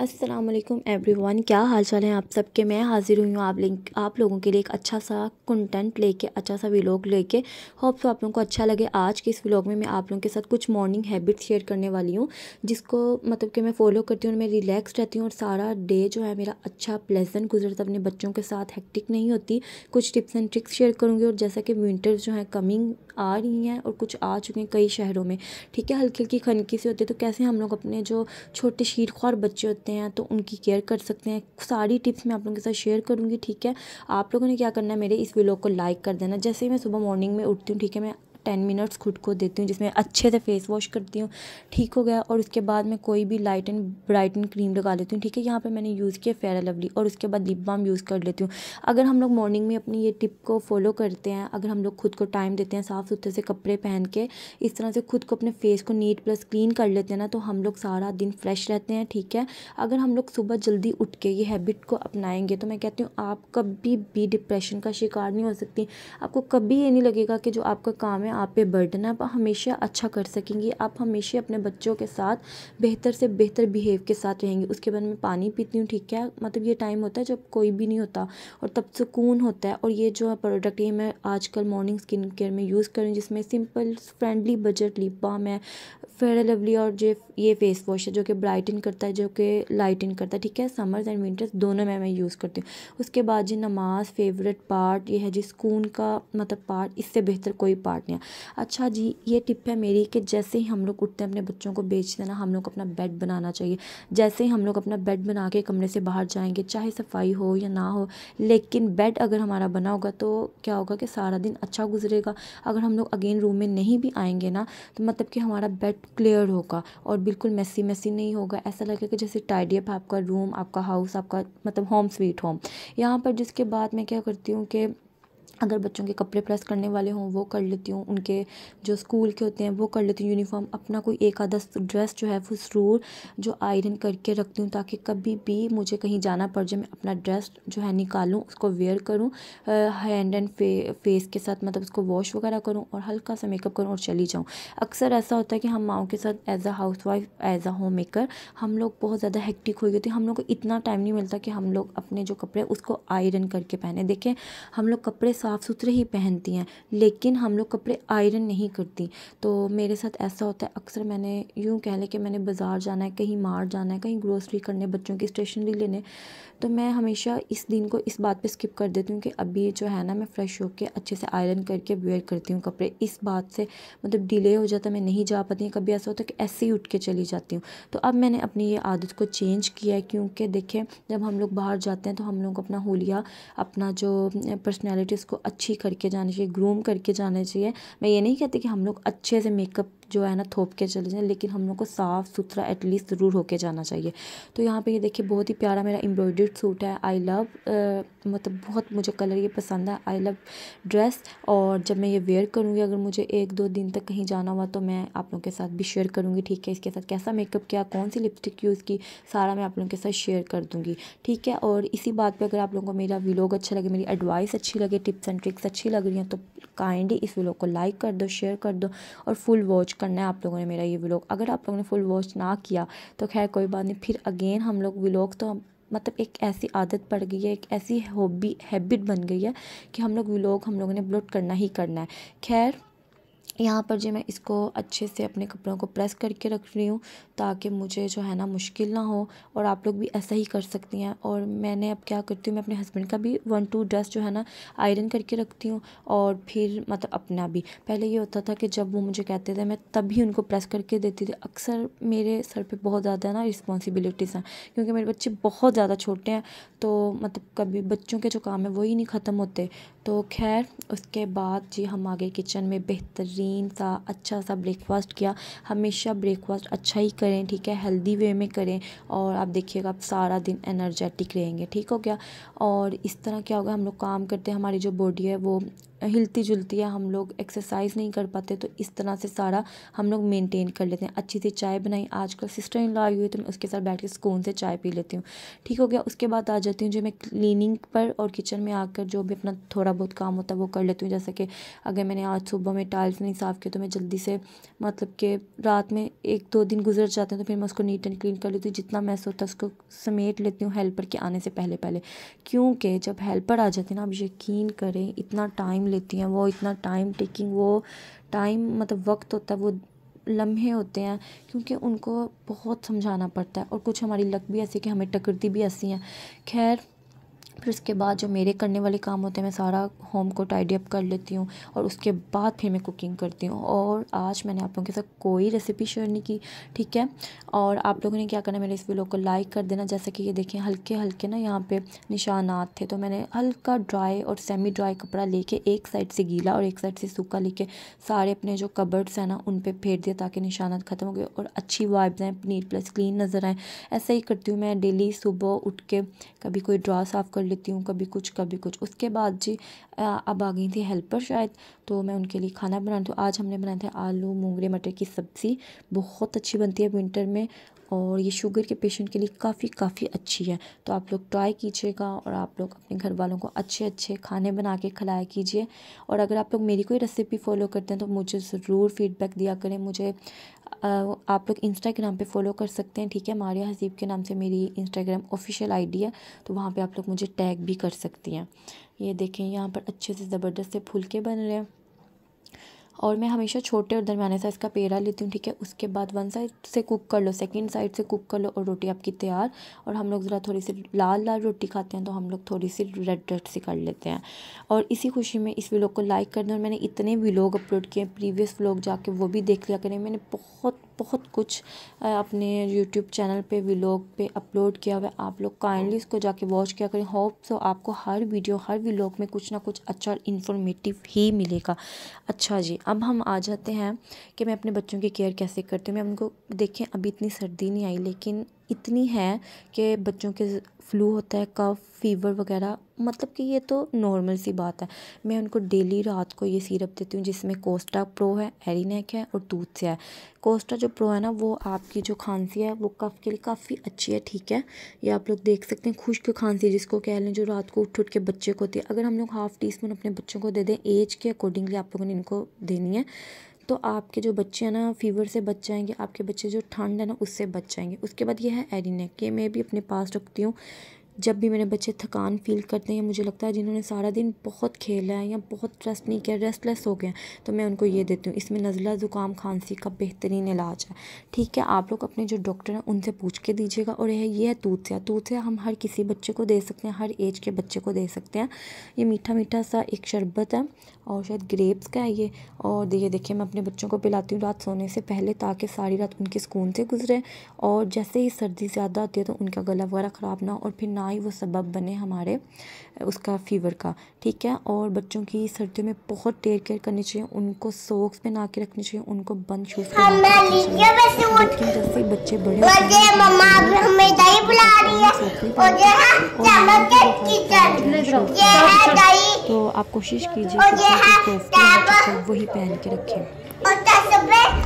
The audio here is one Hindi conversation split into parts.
असलम एवरीवन क्या हाल चाल है आप सबके मैं हाज़िर हुई हूँ आप लिंक आप लोगों के लिए एक अच्छा सा कंटेंट लेके अच्छा सा व्लॉग लेके होप सो तो आप लोगों को अच्छा लगे आज के इस व्लॉग में मैं आप लोगों के साथ कुछ मॉर्निंग हैबिट शेयर करने वाली हूँ जिसको मतलब कि मैं फॉलो करती हूँ और मैं रिलैक्स रहती हूँ और सारा डे जो है मेरा अच्छा प्लेजेंट गुजरता अपने बच्चों के साथ हैक्टिक नहीं होती कुछ टिप्स एंड ट्रिक्स शेयर करूँगी और जैसा कि विंटर जो है कमिंग आ रही हैं और कुछ आ चुके हैं कई शहरों में ठीक है हल्की हल्की खनकी से होती है तो कैसे हम लोग अपने जो छोटे शीरख्वार बच्चे बच्चे होते हैं तो उनकी केयर कर सकते हैं सारी टिप्स मैं आप लोगों के साथ शेयर करूँगी ठीक है आप लोगों ने क्या करना है मेरे इस वीडियो को लाइक कर देना जैसे ही मैं सुबह मॉर्निंग में उठती हूँ ठीक है मैं टेन मिनट्स खुद को देती हूँ जिसमें अच्छे से फेस वॉश करती हूँ ठीक हो गया और उसके बाद मैं कोई भी लाइट एंड ब्राइटन क्रीम लगा लेती हूँ ठीक है यहाँ पर मैंने यूज़ किया फेयर लवली और उसके बाद लिप बाम यूज़ कर लेती हूँ अगर हम लोग मॉर्निंग में अपनी ये टिप को फॉलो करते हैं अगर हम लोग खुद को टाइम देते हैं साफ़ सुथरे से कपड़े पहन के इस तरह से खुद को अपने फेस को नीट प्लस क्लीन कर लेते हैं ना तो हम लोग सारा दिन फ्रेश रहते हैं ठीक है अगर हम लोग सुबह जल्दी उठ के ये हैबिट को अपनाएंगे तो मैं कहती हूँ आप कभी भी डिप्रेशन का शिकार नहीं हो सकती आपको कभी ये नहीं लगेगा कि जो आपका काम है आप पे बर्डन है आप हमेशा अच्छा कर सकेंगी आप हमेशा अपने बच्चों के साथ बेहतर से बेहतर बिहेव के साथ रहेंगी उसके बाद मैं पानी पीती हूँ ठीक है मतलब ये टाइम होता है जब कोई भी नहीं होता और तब सुकून होता है और ये जो प्रोडक्ट ये मैं आजकल मॉर्निंग स्किन केयर में यूज़ करूँ जिसमें simple friendly budget lip balm है फेयर लवली और जो ये फेस वॉश है जो कि ब्राइटन करता है जो कि लाइटन करता है ठीक है समर्स एंड विंटर्स दोनों में मैं यूज़ करती हूँ उसके बाद जी नमाज फेवरेट पार्ट ये है जी सुकून का मतलब पार्ट इससे बेहतर कोई पार्ट नहीं अच्छा जी ये टिप है मेरी कि जैसे ही हम लोग उठते हैं अपने बच्चों को बेच देना हम लोग अपना बेड बनाना चाहिए जैसे ही हम लोग अपना बेड बना के कमरे से बाहर जाएंगे चाहे सफाई हो या ना हो लेकिन बेड अगर हमारा बना होगा तो क्या होगा कि सारा दिन अच्छा गुजरेगा अगर हम लोग अगेन रूम में नहीं भी आएंगे ना तो मतलब कि हमारा बेड क्लियर होगा और बिल्कुल मैसी मैसी नहीं होगा ऐसा लगेगा जैसे टाइडअप आपका रूम आपका हाउस आपका मतलब होम स्वीट होम यहाँ पर जिसके बाद मैं क्या करती हूँ कि अगर बच्चों के कपड़े प्रेस करने वाले हों वो कर लेती हूँ उनके जो स्कूल के होते हैं वो कर लेती हूँ यूनिफॉर्म अपना कोई एक आधा ड्रेस जो है वो ज़रूर जो आयरन करके रखती हूँ ताकि कभी भी मुझे कहीं जाना पड़ जाए मैं अपना ड्रेस जो है निकालूँ उसको वेयर करूँ हैंड एंड फे, फेस के साथ मतलब उसको वॉश वगैरह करूँ और हल्का सा मेकअप करूँ और चली जाऊँ अक्सर ऐसा होता है कि हम माओ के साथ as a housewife as a homemaker हम लोग बहुत ज़्यादा हेक्टिक हो गए थे हम लोग को इतना टाइम नहीं मिलता कि हम लोग अपने जो कपड़े उसको आयरन करके पहने देखें हम लोग कपड़े साफ साफ़ सुथरे ही पहनती हैं लेकिन हम लोग कपड़े आयरन नहीं करती तो मेरे साथ ऐसा होता है अक्सर मैंने यूँ कह लें कि मैंने बाज़ार जाना है कहीं मार जाना है कहीं ग्रोसरी करने बच्चों की स्टेशनरी लेने तो मैं हमेशा इस दिन को इस बात पे स्किप कर देती हूँ कि अभी जो है ना मैं फ़्रेश होकर अच्छे से आयरन करके वेयर करती हूँ कपड़े इस बात से मतलब डिले हो जाता मैं नहीं जा पाती कभी ऐसा होता कि ऐसे ही उठ के चली जाती हूँ तो अब मैंने अपनी ये आदत को चेंज किया है क्योंकि देखें जब हम लोग बाहर जाते हैं तो हम लोग अपना होलिया अपना जो पर्सनैलिटी उसको अच्छी करके जाना चाहिए ग्रूम करके जाना चाहिए मैं ये नहीं कहती कि हम लोग अच्छे से मेकअप जो है ना थोप के चले जाएँ लेकिन हम लोग को साफ़ सुथरा एटलीस्ट ज़रूर होके जाना चाहिए तो यहाँ पे ये देखिए बहुत ही प्यारा मेरा एम्ब्रॉयडर्ड सूट है आई लव मतलब बहुत मुझे कलर ये पसंद है आई लव ड्रेस और जब मैं ये वेयर करूँगी अगर मुझे एक दो दिन तक कहीं जाना हुआ तो मैं आप लोगों के साथ भी शेयर करूँगी ठीक है इसके साथ कैसा मेकअप किया कौन सी लिपस्टिक यूज़ की सारा मैं आप लोगों के साथ शेयर कर दूँगी ठीक है और इसी बात पर अगर आप लोगों को मेरा व्लॉग अच्छा लगे मेरी एडवाइस अच्छी लगे टिप्स एंड ट्रिक्स अच्छी लग रही हैं तो काइंडली इस व्लॉग को लाइक कर दो शेयर कर दो और फुल वॉच करना है आप लोगों ने मेरा ये व्लॉग अगर आप लोगों ने फुल वॉच ना किया तो खैर कोई बात नहीं फिर अगेन हम लोग व्लॉग तो मतलब एक ऐसी आदत पड़ गई है एक ऐसी हॉबी हैबिट बन गई है कि हम लोग व्लॉग हम लोगों ने अपलोड करना ही करना है खैर यहाँ पर जी मैं इसको अच्छे से अपने कपड़ों को प्रेस करके रख रही हूँ ताकि मुझे जो है ना मुश्किल ना हो और आप लोग भी ऐसा ही कर सकती हैं और मैंने अब क्या करती हूँ मैं अपने हस्बैंड का भी वन टू ड्रेस जो है ना आयरन करके रखती हूँ और फिर मतलब अपना भी पहले ये होता था कि जब वो मुझे कहते थे मैं तभी उनको प्रेस करके देती थी अक्सर मेरे सर पर बहुत ज़्यादा ना रिस्पॉन्सिबिलिटीज़ हैं क्योंकि मेरे बच्चे बहुत ज़्यादा छोटे हैं तो मतलब कभी बच्चों के जो काम है वही नहीं ख़त्म होते तो खैर उसके बाद जी हम आगे किचन में बेहतर बेहतरीन सा अच्छा सा ब्रेकफास्ट किया हमेशा ब्रेकफास्ट अच्छा ही करें ठीक है हेल्दी वे में करें और आप देखिएगा आप सारा दिन एनर्जेटिक रहेंगे ठीक हो गया और इस तरह क्या होगा हम लोग काम करते हैं हमारी जो बॉडी है वो हिलती जुलती है हम लोग एक्सरसाइज नहीं कर पाते तो इस तरह से सारा हम लोग मेनटेन कर लेते हैं अच्छी सी चाय बनाई आजकल सिस्टर इन लॉ आई हुई तो मैं उसके साथ बैठ के सुकून से चाय पी लेती हूँ ठीक हो गया उसके बाद आ जाती हूँ जो मैं क्लिनिंग पर और किचन में आकर जो भी अपना थोड़ा बहुत काम होता है वो कर लेती हूँ जैसे कि अगर मैंने आज सुबह में टाइल्स नहीं साफ़ किया तो मैं जल्दी से मतलब कि रात में एक दो दिन गुजर जाते हैं तो फिर मैं उसको नीट एंड क्लीन कर लेती हूँ जितना मैस होता है उसको समेट लेती हूँ हेल्पर के आने से पहले पहले क्योंकि जब हेल्पर आ जाते हैं ना आप यकीन करें इतना टाइम लेती हैं वो इतना टाइम टेकिंग वो टाइम मतलब वक्त होता है वो लम्हे होते हैं क्योंकि उनको बहुत समझाना पड़ता है और कुछ हमारी लक भी ऐसी कि हमें टकरती भी ऐसी हैं खैर फिर उसके बाद जो मेरे करने वाले काम होते हैं मैं सारा होम को टाइडी अप कर लेती हूँ और उसके बाद फिर मैं कुकिंग करती हूँ और आज मैंने आप लोगों के साथ कोई रेसिपी शेयर नहीं की ठीक है और आप लोगों ने क्या करना मेरे इस वीडियो को लाइक कर देना जैसे कि ये देखें हल्के हल्के ना यहाँ पे निशानात थे तो मैंने हल्का ड्राई और सेमी ड्राई कपड़ा लेके एक साइड से गीला और एक साइड से सूखा लेके सारे अपने जो कबर्ड्स हैं ना उन पर फेर दिया ताकि निशानात ख़त्म हो गए और अच्छी वाइब्स आएँ पनीर प्लस क्लीन नज़र आएँ ऐसा ही करती हूँ मैं डेली सुबह उठ के कभी कोई ड्रा साफ़ कर कर लेती हूँ कभी कुछ कभी कुछ उसके बाद जी अब आ गई थी हेल्पर शायद तो मैं उनके लिए खाना बनाती हूँ आज हमने बनाए थे आलू मूंगरे मटर की सब्ज़ी बहुत अच्छी बनती है विंटर में और ये शुगर के पेशेंट के लिए काफ़ी काफ़ी अच्छी है तो आप लोग ट्राई कीजिएगा और आप लोग अपने घर वालों को अच्छे अच्छे खाने बना के खिलाया कीजिए और अगर आप लोग मेरी कोई रेसिपी फॉलो करते हैं तो मुझे ज़रूर फीडबैक दिया करें मुझे आप लोग इंस्टाग्राम पे फॉलो कर सकते हैं ठीक है मारिया हसीब के नाम से मेरी इंस्टाग्राम ऑफिशियल आईडी है तो वहाँ पे आप लोग मुझे टैग भी कर सकती हैं ये देखें यहाँ पर अच्छे से ज़बरदस्त से फुलके बन रहे हैं और मैं हमेशा छोटे और दरमियाने साइज़ का पेड़ा लेती हूँ ठीक है उसके बाद वन साइड से कुक कर लो सेकंड साइड से कुक कर लो और रोटी आपकी तैयार और हम लोग ज़रा थोड़ी सी लाल लाल रोटी खाते हैं तो हम लोग थोड़ी सी रेड रेड सी कर लेते हैं और इसी खुशी में इस व्लॉग को लाइक कर दें और मैंने इतने व्लॉग अपलोड किए प्रीवियस व्लॉग जाके वो भी देख लिया करें मैंने बहुत बहुत कुछ अपने यूट्यूब चैनल पे व्लॉग पे अपलोड किया हुआ है आप लोग काइंडली इसको जाके वॉच किया करें होप सो आपको हर वीडियो हर व्लॉग में कुछ ना कुछ अच्छा और इन्फॉर्मेटिव ही मिलेगा अच्छा जी अब हम आ जाते हैं कि मैं अपने बच्चों की केयर कैसे करती हूँ मैं उनको देखें अभी इतनी सर्दी नहीं आई लेकिन इतनी है कि बच्चों के फ्लू होता है कफ फीवर वगैरह मतलब कि ये तो नॉर्मल सी बात है मैं उनको डेली रात को ये सीरप देती हूँ जिसमें कोस्टा प्रो है एरीनेक है और दूध से है कोस्टा जो प्रो है ना वो आपकी जो खांसी है वो कफ के लिए काफ़ी अच्छी है ठीक है ये आप लोग देख सकते हैं खुश्क खांसी जिसको कह लें जो रात को उठ उठ के बच्चे को होती है अगर हम लोग हाफ़ टी स्पून अपने बच्चों को दे दें एज के अकॉर्डिंगली आप लोगों ने इनको देनी है तो आपके जो बच्चे हैं ना फीवर से बच जाएंगे आपके बच्चे जो ठंड है ना उससे बच जाएंगे उसके बाद ये है एरिनेक ये मैं भी अपने पास रखती हूँ जब भी मेरे बच्चे थकान फ़ील करते हैं मुझे लगता है जिन्होंने सारा दिन बहुत खेला है या बहुत रेस्ट नहीं किया रेस्टलेस हो गए तो मैं उनको ये देती हूँ इसमें नज़ला ज़ुकाम खांसी का बेहतरीन इलाज है ठीक है आप लोग अपने जो डॉक्टर हैं उनसे पूछ के दीजिएगा और यह ये है तूतिया तूतिया हम हर किसी बच्चे को दे सकते हैं हर एज के बच्चे को दे सकते हैं ये मीठा मीठा सा एक शरबत है और शायद ग्रेप्स का है ये और ये देखिए मैं अपने बच्चों को पिलाती हूँ रात सोने से पहले ताकि सारी रात उनके सुकून से गुजरे और जैसे ही सर्दी ज़्यादा आती है तो उनका गला वगैरह ख़राब ना और फिर ना ही वो सबब बने हमारे उसका फ़ीवर का ठीक है और बच्चों की सर्दियों में बहुत टेयर केयर करनी चाहिए उनको सोक्स में ना के रखनी चाहिए उनको बंद शूज लेकिन जैसे बच्चे बड़े तो, तो आप कोशिश कीजिए वही पहन के रखें और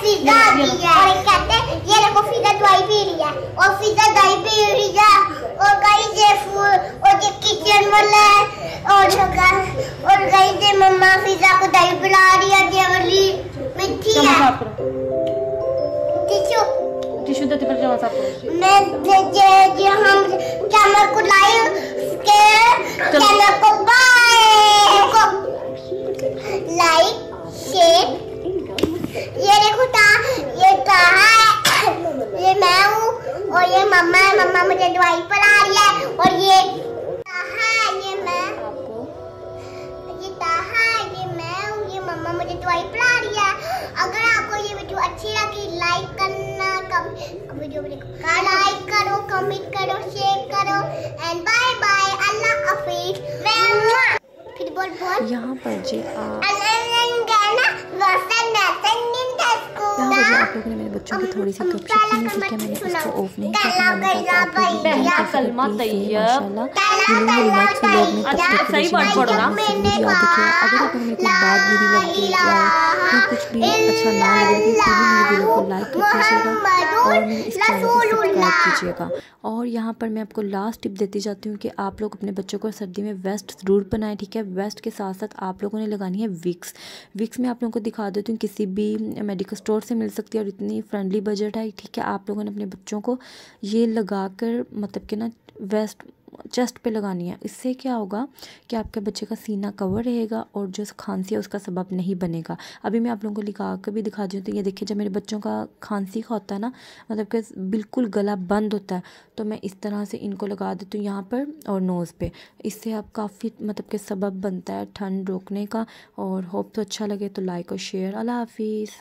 फिजा दी और कहते हैं ये देखो फिजा दवाई पी रही है और फिजा दवाई पी और गाइस ये फूल और ये किचन वाला है और और गाइस ये मम्मा फिजा को दही पिला रही है ये वाली मिठी है टिश्यू टिश्यू देते पर जमा साफ मैं ये ये हम कैमरा को लाइव के वीडियो आई पढ़ा रही है अगर आपको ये वीडियो अच्छी लगी लाइक करना कम वीडियो कर लाइक करो कमेंट करो शेयर करो एंड बाय बाय अल्लाह हाफिज फिर बोल बोल यहां पर जी आप यहाँ पर आप लोगों ने मेरे बच्चों की थोड़ी सी ठीक है मैंने नहीं किया अच्छा, अगर आपको मेरे बात बुरी लग गई या कुछ भी अच्छा ना लगे तो मेरे वीडियो को लाइक कर दीजिएगा और मेरे इस चैनल को सब्सक्राइब कीजिएगा और यहाँ पर मैं आपको लास्ट टिप देती जाती हूँ कि आप लोग अपने बच्चों को सर्दी में वेस्ट ज़रूर बनाएं ठीक है वेस्ट के साथ साथ आप लोगों ने लगानी है विक्स विक्स में आप लोगों को दिखा देती हूँ किसी भी मेडिकल स्टोर से मिल सकती है और इतनी फ्रेंडली बजट है ठीक है आप लोगों ने अपने बच्चों को ये लगा कर मतलब कि ना वेस्ट चेस्ट पे लगानी है इससे क्या होगा कि आपके बच्चे का सीना कवर रहेगा और जो खांसी है उसका सबब नहीं बनेगा अभी मैं आप लोगों को लिखा कर भी दिखा दूँ तो ये देखिए जब मेरे बच्चों का खांसी का होता है ना मतलब कि बिल्कुल गला बंद होता है तो मैं इस तरह से इनको लगा देती हूँ यहाँ पर और नोज़ पे इससे आप काफ़ी मतलब के सबब बनता है ठंड रोकने का और होप तो अच्छा लगे तो लाइक और शेयर अल्लाह हाफिज़